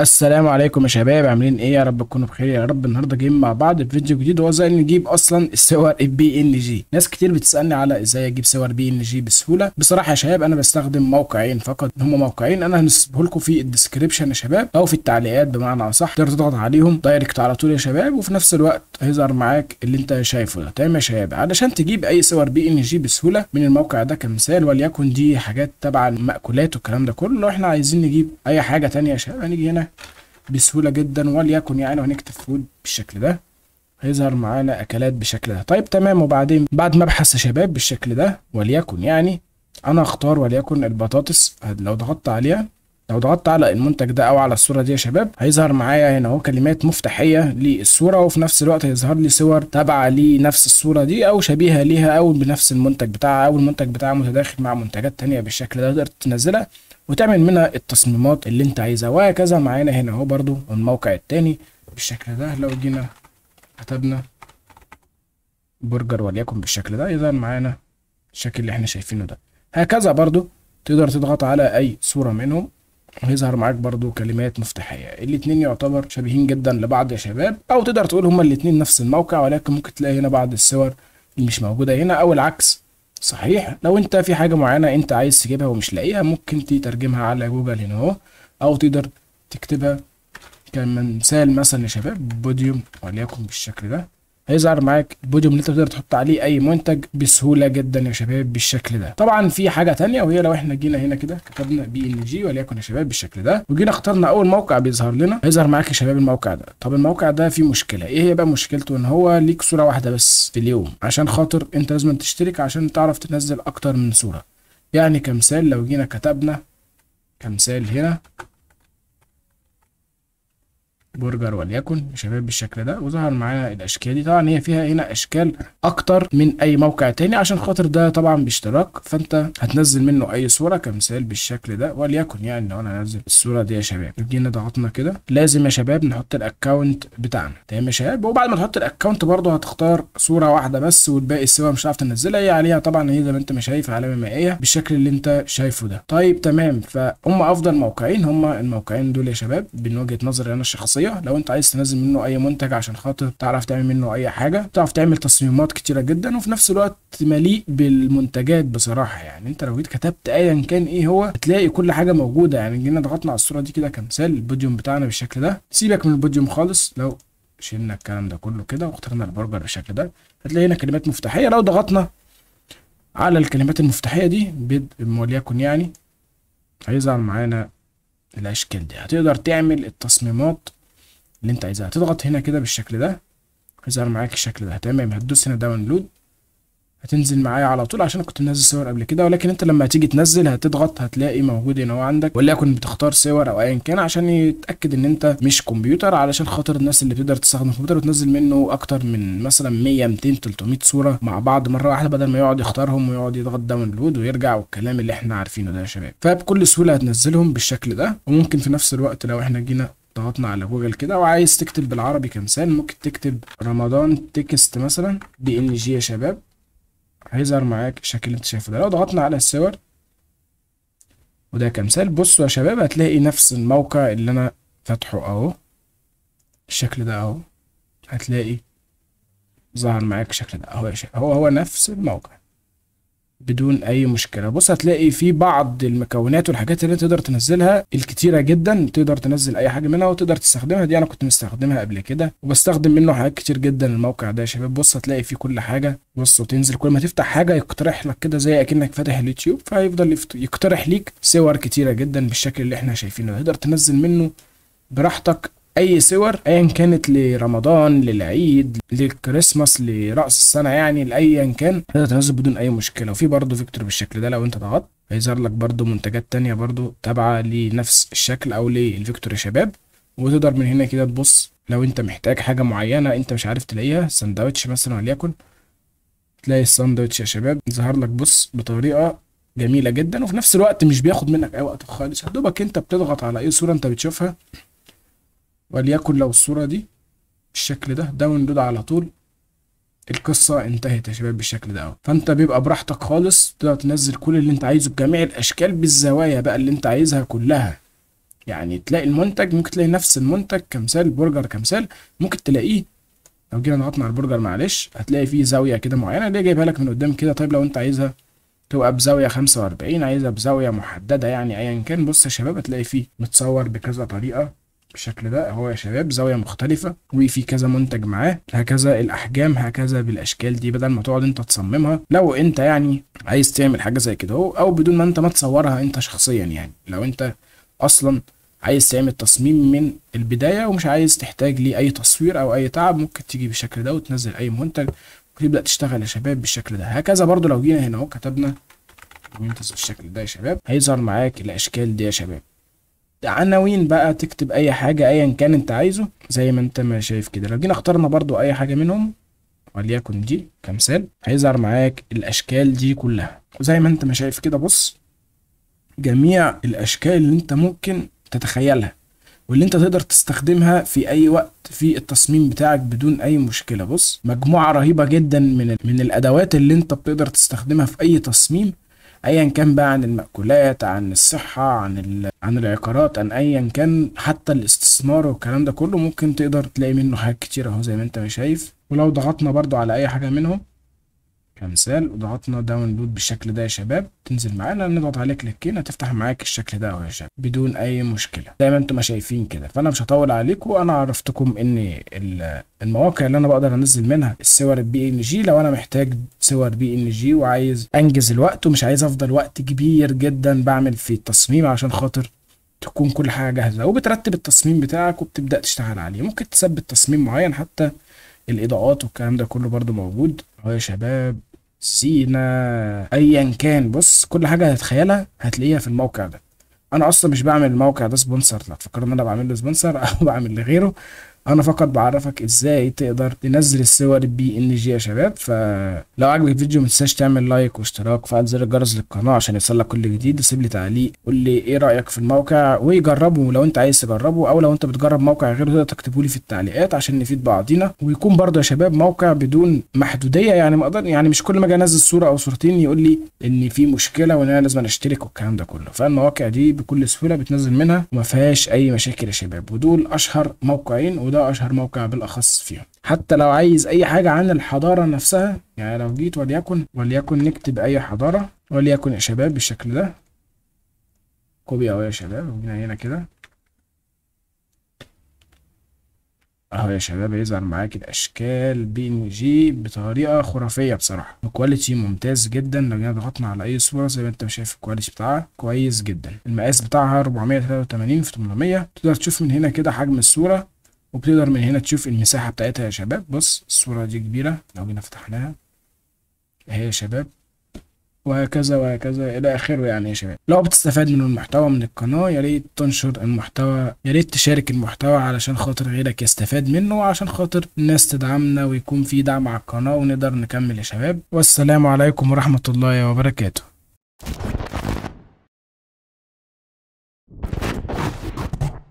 السلام عليكم يا شباب عاملين ايه يا رب تكونوا بخير يا رب النهارده جايين مع بعض في فيديو جديد وهو ازاي نجيب اصلا الصور البي ان جي ناس كتير بتسالني على ازاي اجيب صور بي ان جي بسهوله بصراحه يا شباب انا بستخدم موقعين فقط هما موقعين انا هنسيبه لكم في الديسكربشن يا شباب او في التعليقات بمعنى اصح تقدر تضغط عليهم دايركت على طول يا شباب وفي نفس الوقت هيظهر معاك اللي انت شايفه ده تمام يا شباب علشان تجيب اي صور بي ان جي بسهوله من الموقع ده كمثال وليكن دي حاجات تبع المأكولات والكلام ده كله احنا عايزين نجيب اي حاجه ثانيه يا شباب هنيجي هنا بسهولة جدا وليكن يعني هنكتب فود بالشكل ده هيظهر معانا اكلات بالشكل ده طيب تمام وبعدين بعد ما ابحث يا شباب بالشكل ده وليكن يعني انا اختار وليكن البطاطس لو ضغطت عليها لو ضغطت على المنتج ده او على الصوره دي يا شباب هيظهر معايا هنا اهو كلمات مفتاحيه للصوره وفي نفس الوقت هيظهر لي صور تابعه لنفس الصوره دي او شبيهه ليها او بنفس المنتج بتاعها او المنتج بتاعها متداخل مع منتجات تانية بالشكل ده تقدر تنزلها وتعمل منها التصميمات اللي انت عايزها وهكذا معانا هنا اهو برضو الموقع التاني بالشكل ده لو جينا كتبنا برجر وليكن بالشكل ده اذا معانا الشكل اللي احنا شايفينه ده هكذا برضو تقدر تضغط على اي صورة منهم ويظهر معاك برضو كلمات مفتاحية الاتنين يعتبر شبيهين جدا لبعض يا شباب او تقدر تقول هما الاتنين نفس الموقع ولكن ممكن تلاقي هنا بعض الصور اللي مش موجودة هنا او العكس صحيح لو انت في حاجه معينه انت عايز تجيبها ومش لاقيها ممكن تترجمها على جوجل هنا اهو او تقدر تكتبها كمثال مثلا يا شباب بوديوم وليكن بالشكل ده هيظهر معاك البوديوم اللي انت تقدر تحط عليه اي منتج بسهوله جدا يا شباب بالشكل ده طبعا في حاجه ثانيه وهي لو احنا جينا هنا كده كتبنا بي ان جي وليكن يا شباب بالشكل ده وجينا اخترنا اول موقع بيظهر لنا هيظهر معاك يا شباب الموقع ده طب الموقع ده فيه مشكله ايه هي بقى مشكلته ان هو ليك صوره واحده بس في اليوم عشان خاطر انت لازم تشترك عشان تعرف تنزل اكتر من صوره يعني كمثال لو جينا كتبنا كمثال هنا برجر وليكن شباب بالشكل ده وظهر معايا الاشكال دي طبعا هي فيها هنا اشكال اكتر من اي موقع تاني عشان خاطر ده طبعا باشتراك فانت هتنزل منه اي صوره كمثال بالشكل ده وليكن يعني لو انا هنزل الصوره دي يا شباب جينا ضغطنا كده لازم يا شباب نحط الاكونت بتاعنا تمام يا شباب وبعد ما تحط الاكونت برضه هتختار صوره واحده بس والباقي الصور مش هتعرف تنزلها هي عليها طبعا هي إيه؟ زي ما انت ما شايف علامه مائيه بالشكل اللي انت شايفه ده طيب تمام فهم افضل موقعين هم الموقعين دول يا شباب من وجهه نظري انا الشخصيه طبيعيه لو انت عايز تنزل منه اي منتج عشان خاطر تعرف تعمل منه اي حاجه تعرف تعمل تصميمات كتيره جدا وفي نفس الوقت مليء بالمنتجات بصراحه يعني انت لو جيت كتبت ايا كان ايه هو هتلاقي كل حاجه موجوده يعني جينا ضغطنا على الصوره دي كده كمثال البوديوم بتاعنا بالشكل ده سيبك من البوديوم خالص لو شلنا الكلام ده كله كده واخترنا البرجر بالشكل ده هتلاقي هنا كلمات مفتاحيه لو ضغطنا على الكلمات المفتاحيه دي وليكن يعني هيظهر معانا الاشكال دي هتقدر تعمل التصميمات اللي انت عايزها هتضغط هنا كده بالشكل ده هيظهر معاك الشكل ده تمام هتدوس هنا داونلود هتنزل معايا على طول عشان كنت منزل صور قبل كده ولكن انت لما هتيجي تنزل هتضغط هتلاقي موجود هنا هو عندك وليكن بتختار صور او ايا كان عشان يتاكد ان انت مش كمبيوتر علشان خاطر الناس اللي بتقدر تستخدم الكمبيوتر وتنزل منه اكتر من مثلا 100 200 300 صوره مع بعض مره واحده بدل ما يقعد يختارهم ويقعد يضغط داونلود ويرجع والكلام اللي احنا عارفينه ده يا شباب فبكل سهوله هتنزلهم بالشكل ده وممكن في نفس الوقت لو احنا جينا ضغطنا على جوجل كده وعايز تكتب بالعربي كمثال ممكن تكتب رمضان تكست مثلا بي ان جي يا شباب هيظهر معاك الشكل اللي انت شايفه ده لو ضغطنا على الصور وده كمثال بصوا يا شباب هتلاقي نفس الموقع اللي انا فاتحه اهو الشكل ده اهو هتلاقي ظهر معاك الشكل ده اهو هو هو نفس الموقع بدون اي مشكله بص هتلاقي في بعض المكونات والحاجات اللي تقدر تنزلها الكتيره جدا تقدر تنزل اي حاجه منها وتقدر تستخدمها دي انا كنت مستخدمها قبل كده وبستخدم منه حاجات كتير جدا الموقع ده يا شباب بص هتلاقي فيه كل حاجه بص وتنزل كل ما تفتح حاجه يقترح لك كده زي اكنك فاتح اليوتيوب فهيفضل يقترح ليك صور كتيره جدا بالشكل اللي احنا شايفينه تقدر تنزل منه براحتك اي صور ايا كانت لرمضان للعيد للكريسماس لراس السنه يعني لايا كان تقدر تنزل بدون اي مشكله وفي برضه فيكتور بالشكل ده لو انت ضغطت هيظهر لك برضه منتجات تانية برضه تابعه لنفس الشكل او للفيكتور يا شباب وتقدر من هنا كده تبص لو انت محتاج حاجه معينه انت مش عارف تلاقيها سندوتش مثلا وليكن تلاقي الساندوتش يا شباب ظهر لك بص بطريقه جميله جدا وفي نفس الوقت مش بياخد منك اي وقت خالص يا دوبك انت بتضغط على اي صوره انت بتشوفها وليكن لو الصورة دي بالشكل ده داونلود على طول القصة انتهت يا شباب بالشكل ده اهو فانت بيبقى براحتك خالص تقدر تنزل كل اللي انت عايزه بجميع الاشكال بالزوايا بقى اللي انت عايزها كلها يعني تلاقي المنتج ممكن تلاقي نفس المنتج كمثال برجر كمثال ممكن تلاقيه لو جينا نقطنا على البرجر معلش هتلاقي فيه زاوية كده معينة اللي جايبها لك من قدام كده طيب لو انت عايزها تبقى بزاوية 45 عايزها بزاوية محددة يعني ايا كان بص يا شباب هتلاقي فيه متصور بكذا طريقة بالشكل ده اهو يا شباب زاويه مختلفه وفي كذا منتج معاه هكذا الاحجام هكذا بالاشكال دي بدل ما تقعد انت تصممها لو انت يعني عايز تعمل حاجه زي كده اهو او بدون ما انت ما تصورها انت شخصيا يعني لو انت اصلا عايز تعمل تصميم من البدايه ومش عايز تحتاج لاي اي تصوير او اي تعب ممكن تيجي بالشكل ده وتنزل اي منتج وتبدا تشتغل يا شباب بالشكل ده هكذا برضو لو جينا هنا اهو كتبنا بالشكل ده يا شباب هيظهر معاك الاشكال دي يا شباب عناوين بقى تكتب اي حاجه ايا إن كان انت عايزه زي ما انت ما شايف كده لو جينا اخترنا برضو اي حاجه منهم وليكن دي كمثال هيظهر معاك الاشكال دي كلها وزي ما انت ما شايف كده بص جميع الاشكال اللي انت ممكن تتخيلها واللي انت تقدر تستخدمها في اي وقت في التصميم بتاعك بدون اي مشكله بص مجموعه رهيبه جدا من من الادوات اللي انت بتقدر تستخدمها في اي تصميم ايا كان بقى عن المأكولات عن الصحة عن عن العقارات عن ايا كان حتى الاستثمار والكلام ده كله ممكن تقدر تلاقي منه حاجات كتير اهو زي ما انت ما شايف ولو ضغطنا برضو على اي حاجة منهم كمثال وضغطنا داونلود بالشكل ده يا شباب تنزل معانا نضغط عليه كليكين هتفتح معاك الشكل ده يا شباب بدون اي مشكله زي ما انتم ما شايفين كده فانا مش هطول عليكم انا عرفتكم ان المواقع اللي انا بقدر انزل منها الصور البي ان جي لو انا محتاج صور بي ان جي وعايز انجز الوقت ومش عايز افضل وقت كبير جدا بعمل في التصميم عشان خاطر تكون كل حاجه جاهزه وبترتب التصميم بتاعك وبتبدا تشتغل عليه ممكن تثبت تصميم معين حتى الاضاءات والكلام ده كله برده موجود يا شباب سينا ايا كان بص كل حاجه هتتخيلها هتلاقيها في الموقع ده انا اصلا مش بعمل الموقع ده سبونسر لا تفكروا ان انا بعمل له سبونسر او بعمل لغيره انا فقط بعرفك ازاي تقدر تنزل الصور بي ان جي يا شباب فلو عجبك الفيديو متنساش تعمل لايك واشتراك وفعل زر الجرس للقناه عشان يوصلك كل جديد وسيب لي تعليق قول لي ايه رايك في الموقع وجربه لو انت عايز تجربه او لو انت بتجرب موقع غيره تقدر تكتبه لي في التعليقات عشان نفيد بعضينا ويكون برضه يا شباب موقع بدون محدوديه يعني ما اقدر يعني مش كل ما اجي انزل صوره او صورتين يقول لي ان في مشكله وان انا لازم اشترك والكلام ده كله فالمواقع دي بكل سهوله بتنزل منها وما فيهاش اي مشاكل يا شباب ودول اشهر موقعين وده اشهر موقع بالاخص فيهم حتى لو عايز اي حاجه عن الحضاره نفسها يعني لو جيت وليكن وليكن نكتب اي حضاره وليكن يا شباب بالشكل ده كوبي اهو يا شباب وجينا هنا كده اهو يا شباب هيظهر معاك الاشكال بي ام جي بطريقه خرافيه بصراحه الكواليتي ممتاز جدا لو جينا ضغطنا على اي صوره زي ما انت شايف الكواليتي بتاعها كويس جدا المقاس بتاعها 483 في 800 تقدر تشوف من هنا كده حجم الصوره وبتقدر من هنا تشوف المساحة بتاعتها يا شباب بص الصورة دي كبيرة لو جينا فتحناها اهي يا شباب وهكذا وهكذا الى اخره يعني يا شباب لو بتستفاد من المحتوى من القناه يا ريت تنشر المحتوى يا ريت تشارك المحتوى علشان خاطر غيرك يستفاد منه وعشان خاطر الناس تدعمنا ويكون في دعم على القناه ونقدر نكمل يا شباب والسلام عليكم ورحمه الله وبركاته